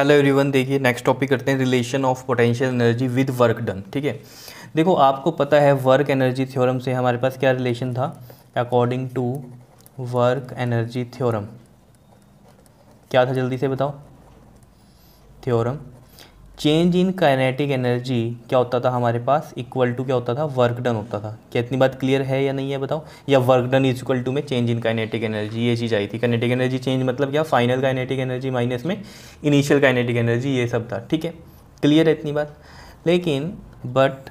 hello everyone देखिए next topic करते हैं relation of potential energy with work done ठीक है देखो आपको पता है वर्क एनर्जी थ्योरम से हमारे पास क्या रिलेशन था according to work energy theorem क्या था जल्दी से बताओ theorem change in kinetic energy क्या होता था हमारे पास इक्वल टू क्या होता था वर्क डन होता था क्या इतनी बात क्लियर है या नहीं है बताओ या work done is equal to में चेंज इन काइनेटिक एनर्जी ये चीज़ आई थी काइनेटिक एनर्जी चेंज मतलब क्या फाइनल काइनेटिक एनर्जी माइनस में इनिशियल काइनेटिक एनर्जी ये सब था ठीक है क्लियर है इतनी बात लेकिन बट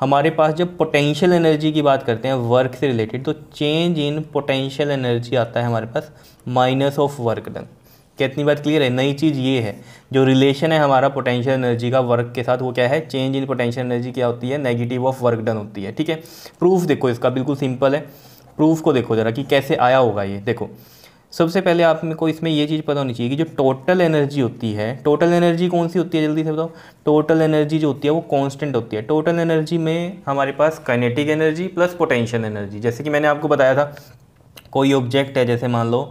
हमारे पास जब पोटेंशियल एनर्जी की बात करते हैं वर्क से रिलेटेड तो चेंज इन पोटेंशियल एनर्जी आता है हमारे पास माइनस ऑफ वर्क डन क्या इतनी बात क्लियर है नई चीज़ ये है जो रिलेशन है हमारा पोटेंशियल एनर्जी का वर्क के साथ वो क्या है चेंज इन पोटेंशियल एनर्जी क्या होती है नेगेटिव ऑफ वर्क डन होती है ठीक है प्रूफ देखो इसका बिल्कुल सिंपल है प्रूफ को देखो ज़रा कि कैसे आया होगा ये देखो सबसे पहले आप को इसमें ये चीज़ पता होनी चाहिए कि जो टोटल एनर्जी होती है टोटल एनर्जी कौन सी होती है जल्दी से बताओ टोटल एनर्जी जो होती है वो कांस्टेंट होती है टोटल एनर्जी में हमारे पास kinetic energy plus potential energy जैसे कि मैंने आपको बताया था कोई ऑब्जेक्ट है जैसे मान लो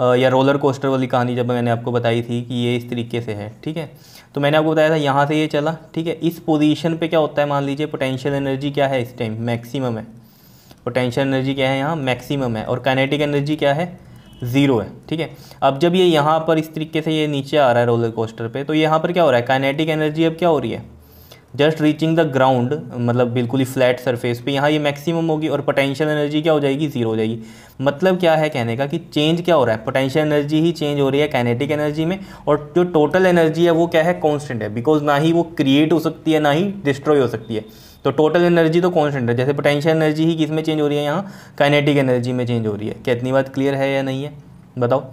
या रोलर कोस्टर वाली कहानी जब मैंने आपको बताई थी कि ये इस तरीके से है ठीक है तो मैंने आपको बताया था यहाँ से ये चला ठीक है इस पोजीशन पे क्या होता है मान लीजिए पोटेंशियल एनर्जी क्या है इस टाइम मैक्सिमम है पोटेंशियल एनर्जी क्या है यहाँ मैक्सिमम है और काइनेटिक एनर्जी क्या है ज़ीरो है ठीक है अब जब ये यहाँ पर इस तरीके से ये नीचे आ रहा है रोलर कोस्टर पर तो यहाँ पर क्या हो रहा है काइनेटिक एनर्जी अब क्या हो रही है जस्ट रीचिंग द ग्राउंड मतलब बिल्कुल ही फ्लैट सरफेस पे यहाँ ये मैक्सिमम होगी और पोटेंशियल एनर्जी क्या हो जाएगी ज़ीरो हो जाएगी मतलब क्या है कहने का कि चेंज क्या हो रहा है पोटेंशियल एनर्जी ही चेंज हो रही है काइनेटिक एनर्जी में और जो टोटल एनर्जी है वो क्या है कॉन्स्टेंट है बिकॉज ना ही वो क्रिएट हो सकती है ना ही डिस्ट्रॉय हो सकती है तो टोटल एनर्जी तो कॉन्स्टेंट है जैसे पोटेंशियल एनर्जी ही किस में चेंज हो रही है यहाँ काइनेटिक एनर्जी में चेंज हो रही है क्या इतनी बात क्लियर है या नहीं है बताओ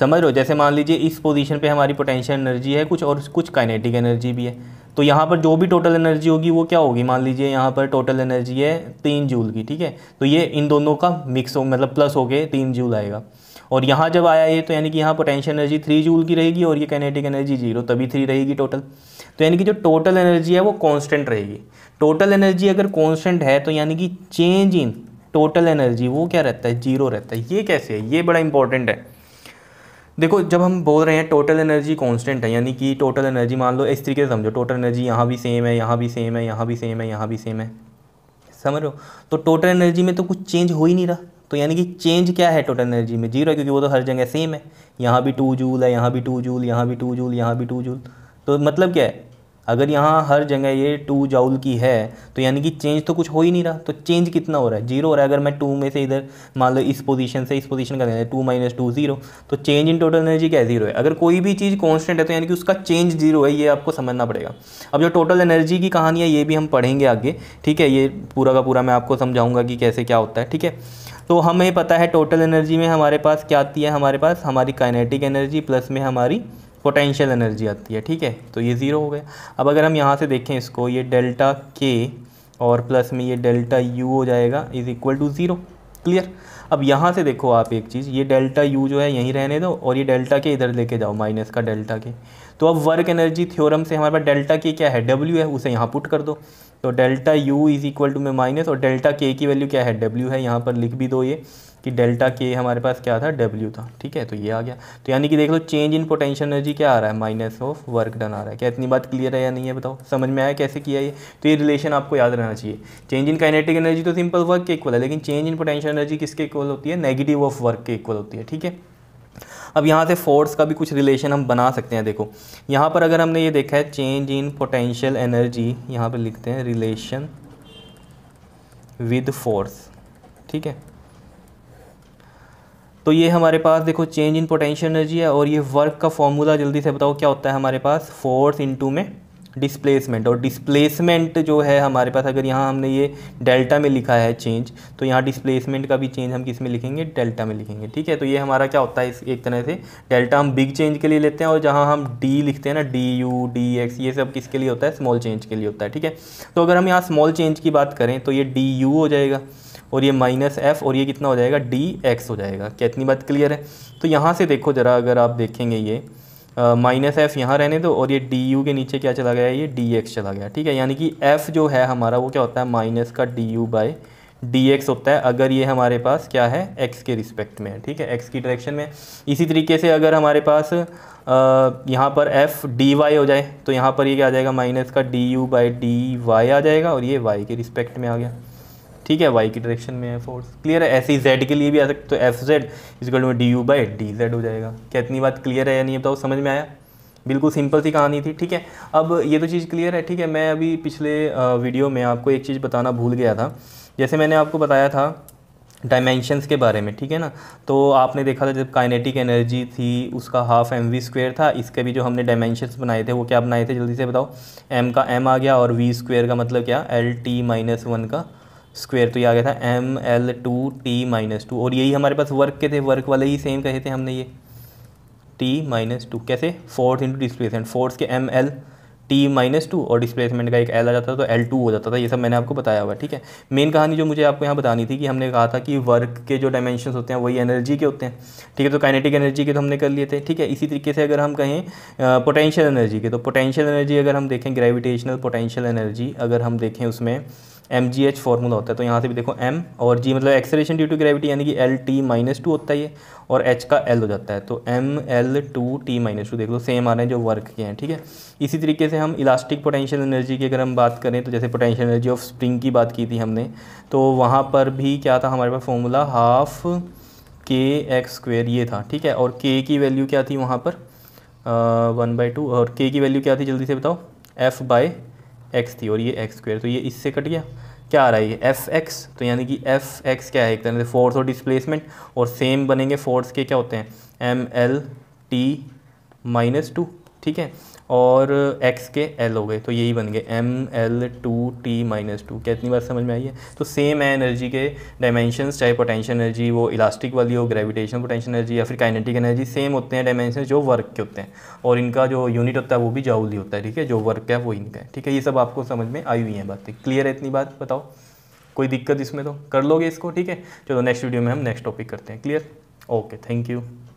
समझ लो जैसे मान लीजिए इस पोजीशन पर हमारी पोटेंशियल एनर्जी है कुछ और कुछ काइनेटिक एनर्जी भी है तो यहाँ पर जो भी टोटल एनर्जी होगी वो क्या होगी मान लीजिए यहाँ पर टोटल एनर्जी है तीन जूल की ठीक है तो ये इन दोनों का मिक्स हो मतलब प्लस हो के तीन जूल आएगा और यहाँ जब आया ये तो यानी कि यहाँ पोटेंशियल एनर्जी थ्री जूल की रहेगी और ये कैनेटिक एनर्जी जीरो तभी थ्री रहेगी टोटल तो यानी कि जो टोटल एनर्जी है वो कॉन्स्टेंट रहेगी टोटल एनर्जी अगर कॉन्स्टेंट है तो यानी कि चेंज इन टोटल एनर्जी वो क्या रहता है जीरो रहता है ये कैसे है ये बड़ा इंपॉर्टेंट है देखो जब हम बोल रहे हैं टोटल एनर्जी कांस्टेंट है यानी कि टोटल एनर्जी मान लो इस तरीके से समझो टोटल एनर्जी यहाँ भी सेम है यहाँ भी सेम है यहाँ भी सेम है यहाँ भी सेम है समझ लो तो टोटल एनर्जी में तो कुछ चेंज हो ही नहीं रहा तो यानी कि चेंज क्या है टोटल एनर्जी में जीरो है क्योंकि वो तो हर जगह सेम है यहाँ भी टू जूल है यहाँ भी टू जूल यहाँ भी टू जूल यहाँ भी टू जूल तो मतलब क्या है अगर यहाँ हर जगह ये टू जाउल की है तो यानी कि चेंज तो कुछ हो ही नहीं रहा तो चेंज कितना हो रहा है जीरो हो रहा है अगर मैं टू में से इधर मान लो इस पोजीशन से इस पोजीशन का देना टू माइनस टू जीरो तो चेंज इन टोटल एनर्जी क्या जीरो है अगर कोई भी चीज़ कॉन्स्टेंट है तो यानी कि उसका चेंज जीरो है ये आपको समझना पड़ेगा अब जो टोटल एनर्जी की कहानी है ये भी हम पढ़ेंगे आगे ठीक है ये पूरा का पूरा मैं आपको समझाऊंगा कि कैसे क्या होता है ठीक है तो हमें पता है टोटल एनर्जी में हमारे पास क्या आती है हमारे पास हमारी काइनेटिक एनर्जी प्लस में हमारी पोटेंशियल एनर्जी आती है ठीक है तो ये ज़ीरो हो गया अब अगर हम यहाँ से देखें इसको ये डेल्टा के और प्लस में ये डेल्टा यू हो जाएगा is equal to zero clear अब यहाँ से देखो आप एक चीज़ ये डेल्टा यू जो है यहीं रहने दो और ये डेल्टा के इधर लेके जाओ माइनस का डेल्टा के तो अब वर्क एनर्जी थ्योरम से हमारे पास डेल्टा के क्या है डब्ल्यू है उसे यहाँ पुट कर दो तो delta u is equal to में माइनस और डेल्टा k की वैल्यू क्या है w है यहाँ पर लिख भी दो ये कि डेल्टा k हमारे पास क्या था w था ठीक है तो ये आ गया तो यानी कि देख लो चेंज इन पोटेंशियल एनर्जी क्या आ रहा है माइनस ऑफ वर्क डन आ रहा है क्या इतनी बात क्लियर है या नहीं है बताओ समझ में आया कैसे किया ये तो ये रिलेशन आपको याद रहना चाहिए चेंज इन काइनेटिक एनर्जी तो सिंपल वर्क के इक्वल है लेकिन चेंज इन पोटेंशियल एनर्जी किसके इक्वल होती है नेगेटिव ऑफ वर्क के इक्वल होती है ठीक है अब यहाँ से फोर्स का भी कुछ रिलेशन हम बना सकते हैं देखो यहाँ पर अगर हमने ये देखा है चेंज इन पोटेंशियल एनर्जी यहाँ पर लिखते हैं रिलेशन विद फोर्स ठीक है तो ये हमारे पास देखो चेंज इन पोटेंशियल एनर्जी है और ये वर्क का फॉर्मूला जल्दी से बताओ क्या होता है हमारे पास फोर्स इनटू में डिस्प्लेसमेंट और डिस्प्लेसमेंट जो है हमारे पास अगर यहाँ हमने ये डेल्टा में लिखा है चेंज तो यहाँ डिस्प्लेसमेंट का भी चेंज हम किस में लिखेंगे डेल्टा में लिखेंगे ठीक है तो ये हमारा क्या होता है इस एक तरह से डेल्टा हम बिग चेंज के लिए लेते हैं और जहाँ हम डी लिखते हैं ना डी यू डी एक्स ये सब किसके लिए होता है स्मॉल चेंज के लिए होता है ठीक है तो अगर हम यहाँ स्मॉल चेंज की बात करें तो ये डी यू हो जाएगा और ये माइनस एफ और ये कितना हो जाएगा डी एक्स हो जाएगा क्या इतनी बात क्लियर है तो यहाँ से देखो ज़रा अगर आप देखेंगे ये माइनस एफ़ यहाँ रहने दो और ये डी यू के नीचे क्या चला गया ये डी एक्स चला गया ठीक है यानी कि एफ़ जो है हमारा वो क्या होता है माइनस का D U by D X होता है अगर ये हमारे पास क्या है एक्स के रिस्पेक्ट में है ठीक है एक्स की डायरेक्शन में इसी तरीके से अगर हमारे पास यहाँ पर एफ डी वाई हो जाए तो यहाँ पर ये क्या आ जाएगा माइनस का D U by D Y आ जाएगा और ये वाई के रिस्पेक्ट में आ गया ठीक है वाई की डायरेक्शन में है फोर्स क्लियर है ऐसे ही जेड के लिए भी आ सकते तो F Z is equal to D U by D Z हो जाएगा क्या इतनी बात क्लियर है या नहीं बताओ समझ में आया बिल्कुल सिंपल सी कहानी थी ठीक है अब ये तो चीज़ क्लियर है ठीक है मैं अभी पिछले वीडियो में आपको एक चीज़ बताना भूल गया था जैसे मैंने आपको बताया था डायमेंशंस के बारे में ठीक है ना तो आपने देखा था जब काइनेटिक एनर्जी थी उसका हाफ एम वी स्क्वेयर था इसके भी जो हमने डायमेंशंस बनाए थे वो क्या बनाए थे जल्दी से बताओ एम का एम आ गया और वी स्क्वेयर का मतलब क्या एल टी माइनस वन का स्क्वेयर तो ये आ गया था M L two T minus two और यही हमारे पास वर्क के थे वर्क वाले ही सेम कहे थे हमने ये टी माइनस टू कैसे फोर्थ इंटू डिस्प्लेसमेंट फोर्थ के M L T minus two और डिस्प्लेसमेंट का एक एल आ जाता था तो एल टू हो जाता था ये सब मैंने आपको बताया हुआ ठीक है मेन कहानी जो मुझे आपको यहाँ बतानी थी कि हमने कहा था कि वर्क के जो डायमेंशन होते हैं वही एनर्जी के होते हैं ठीक है तो काइनेटिक एनर्जी के तो हमने कर लिए थे ठीक है इसी तरीके से अगर हम कहें पोटेंशियल एनर्जी के तो पोटेंशियल एनर्जी अगर हम देखें ग्रेविटेशनल पोटेंशियल एनर्जी अगर हम देखें उसमें एम जी एच फॉर्मूला होता है तो यहाँ से भी देखो एम और जी मतलब एक्सेलेशन ड्यू टू ग्रेविटी यानी कि एल टी माइनस टू होता है ये और एच का एल हो जाता है तो M L two T minus two देख लो सेम आ रहे हैं जो वर्क के हैं ठीक है इसी तरीके से हम इलास्टिक पोटेंशियल एनर्जी की अगर हम बात करें तो जैसे पोटेंशियल एनर्जी ऑफ स्प्रिंग की बात की थी हमने तो वहाँ पर भी क्या था हमारे पास फॉर्मूला हाफ के एक्स स्क्वेयर ये था ठीक है और के की वैल्यू क्या थी वहाँ पर वन बाई टू और के की वैल्यू क्या थी जल्दी से बताओ एफ़ बाई एक्स थी और ये एक्स स्क्वेयर तो ये इससे कट गया क्या आ रहा है ये एफ एक्स तो यानी कि एफ एक्स क्या है एक तरह से फोर्स और डिस्प्लेसमेंट और सेम बनेंगे फोर्स के क्या होते हैं M L T minus two ठीक है और एक्स के एल हो गए तो यही बन गए M L two T minus two क्या इतनी बार समझ में आई है तो सेम है एनर्जी के डायमेंशंस चाहे पोटेंशियल एनर्जी वो इलास्टिक वाली हो ग्रेविटेशन पोटेंशियल एनर्जी या फिर काइनेटिक एनर्जी सेम होते हैं डायमेंशन जो वर्क के होते हैं और इनका जो यूनिट होता है वो भी जाऊल होता है ठीक है जो वर्क है वो इनका है ठीक है ये सब आपको समझ में आई हुई हैं बातें क्लियर है इतनी बात बताओ कोई दिक्कत इसमें तो कर लोगे इसको ठीक है चलो नेक्स्ट वीडियो में हम नेक्स्ट टॉपिक करते हैं क्लियर ओके थैंक यू